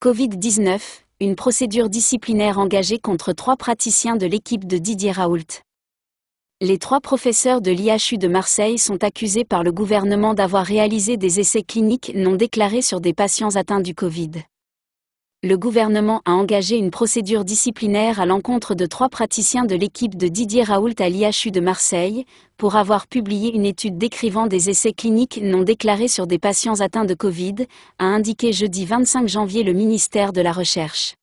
Covid-19, une procédure disciplinaire engagée contre trois praticiens de l'équipe de Didier Raoult. Les trois professeurs de l'IHU de Marseille sont accusés par le gouvernement d'avoir réalisé des essais cliniques non déclarés sur des patients atteints du Covid le gouvernement a engagé une procédure disciplinaire à l'encontre de trois praticiens de l'équipe de Didier Raoult à l'IHU de Marseille, pour avoir publié une étude décrivant des essais cliniques non déclarés sur des patients atteints de Covid, a indiqué jeudi 25 janvier le ministère de la Recherche.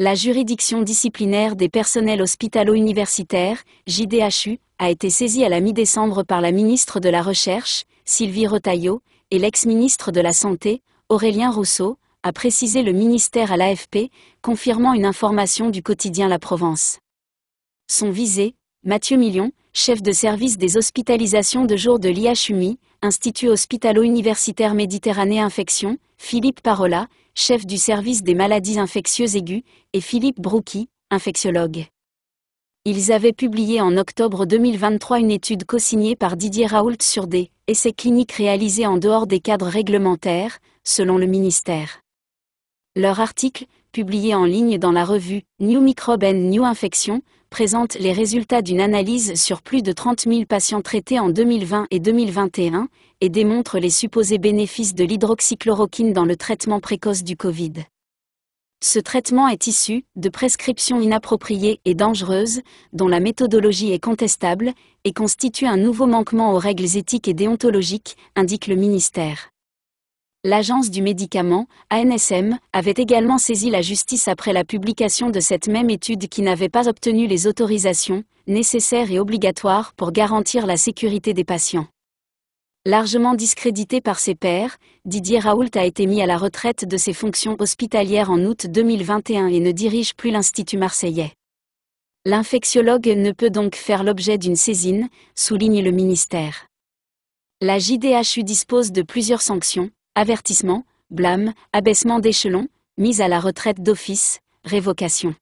La juridiction disciplinaire des personnels hospitalo-universitaires, JDHU, a été saisie à la mi-décembre par la ministre de la Recherche, Sylvie Rotaillot et l'ex-ministre de la Santé, Aurélien Rousseau, a précisé le ministère à l'AFP, confirmant une information du quotidien La Provence. Sont visés Mathieu Million, chef de service des hospitalisations de jour de l'IHUMI, Institut hospitalo-universitaire Méditerranée Infection, Philippe Parola, chef du service des maladies infectieuses aiguës, et Philippe Brouki, infectiologue. Ils avaient publié en octobre 2023 une étude co-signée par Didier Raoult sur des essais cliniques réalisés en dehors des cadres réglementaires, selon le ministère. Leur article, publié en ligne dans la revue New Microbe and New Infection, présente les résultats d'une analyse sur plus de 30 000 patients traités en 2020 et 2021 et démontre les supposés bénéfices de l'hydroxychloroquine dans le traitement précoce du Covid. Ce traitement est issu de prescriptions inappropriées et dangereuses, dont la méthodologie est contestable, et constitue un nouveau manquement aux règles éthiques et déontologiques, indique le ministère. L'Agence du médicament, ANSM, avait également saisi la justice après la publication de cette même étude qui n'avait pas obtenu les autorisations, nécessaires et obligatoires pour garantir la sécurité des patients. Largement discrédité par ses pairs, Didier Raoult a été mis à la retraite de ses fonctions hospitalières en août 2021 et ne dirige plus l'Institut marseillais. L'infectiologue ne peut donc faire l'objet d'une saisine, souligne le ministère. La JDHU dispose de plusieurs sanctions, Avertissement, blâme, abaissement d'échelon, mise à la retraite d'office, révocation.